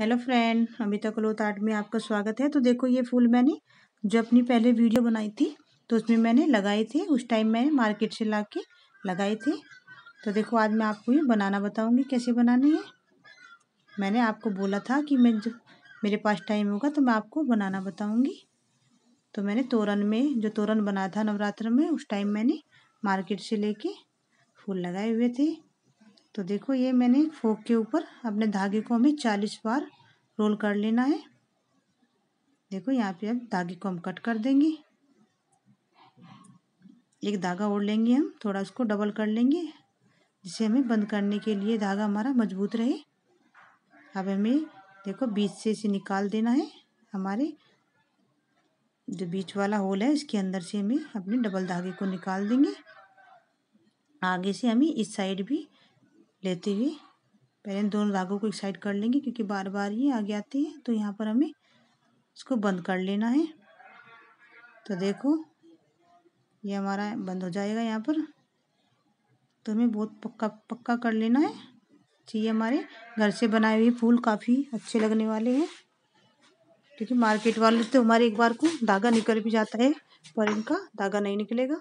hello friend Amita cloth art में आपका स्वागत है तो देखो ये फूल मैंने जो अपनी पहले वीडियो बनाई थी तो उसमें मैंने लगाए थे उस टाइम मैंने मार्केट से ला के लगाए थे तो देखो आज मैं आपको ये बनाना बताऊंगी कैसे बनाने हैं मैंने आपको बोला था कि मैं जब मेरे पास टाइम होगा तो मैं आपको बनाना बताऊँगी तो मैंने तोरण में जो तोरण बनाया था नवरात्र में उस टाइम मैंने मार्केट से ले फूल लगाए हुए थे तो देखो ये मैंने फोक के ऊपर अपने धागे को हमें चालीस बार रोल कर लेना है देखो यहाँ पे अब धागे को हम कट कर देंगे एक धागा ओढ़ लेंगे हम थोड़ा उसको डबल कर लेंगे जिसे हमें बंद करने के लिए धागा हमारा मजबूत रहे अब हमें देखो बीच से इसे निकाल देना है हमारे जो बीच वाला होल है इसके अंदर से हमें अपने डबल धागे को निकाल देंगे आगे से हमें इस साइड भी लेते हुए पहले हम दोनों धागों को एक साइड कर लेंगे क्योंकि बार बार ये आगे आती है तो यहाँ पर हमें इसको बंद कर लेना है तो देखो ये हमारा बंद हो जाएगा यहाँ पर तो हमें बहुत पक्का पक्का कर लेना है चाहिए हमारे घर से बनाए हुए फूल काफ़ी अच्छे लगने वाले हैं क्योंकि मार्केट वाले तो हमारे एक बार को धागा निकल भी जाता है पर इनका धागा नहीं निकलेगा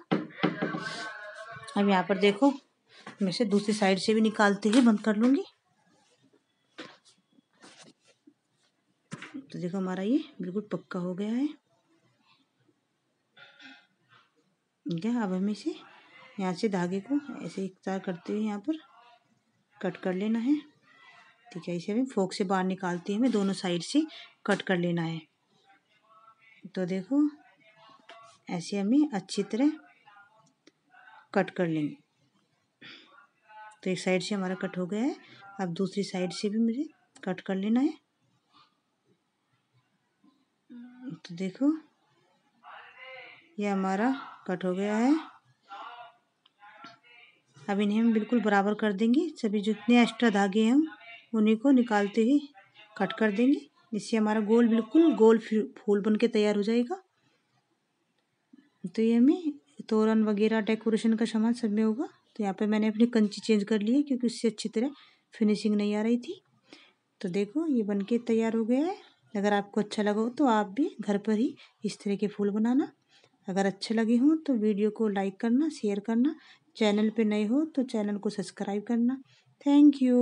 अब यहाँ पर देखो में से दूसरी साइड से भी निकालते ही बंद कर लूँगी तो देखो हमारा ये बिल्कुल पक्का हो गया है ठीक है अब हमें इसे यहाँ से धागे को ऐसे तार करते हुए यहाँ पर कट कर लेना है ठीक है इसे हमें फोक से बाहर निकालते हुए दोनों साइड से कट कर लेना है तो देखो ऐसे हमें अच्छी तरह कट कर लेंगे तो एक साइड से हमारा कट हो गया है अब दूसरी साइड से भी मुझे कट कर लेना है तो देखो ये हमारा कट हो गया है अब इन्हें हम बिल्कुल बराबर कर देंगे सभी जितने एक्स्ट्रा धागे हैं हम उन्हीं को निकालते ही कट कर देंगे इससे हमारा गोल बिल्कुल गोल फूल बन के तैयार हो जाएगा तो ये हमें तोरण वगैरह डेकोरेशन का सामान सब में होगा तो यहाँ पे मैंने अपनी कंची चेंज कर ली है क्योंकि उससे अच्छी तरह फिनिशिंग नहीं आ रही थी तो देखो ये बनके तैयार हो गया है अगर आपको अच्छा लगा हो तो आप भी घर पर ही इस तरह के फूल बनाना अगर अच्छे लगे हों तो वीडियो को लाइक करना शेयर करना चैनल पे नए हो तो चैनल को सब्सक्राइब करना थैंक यू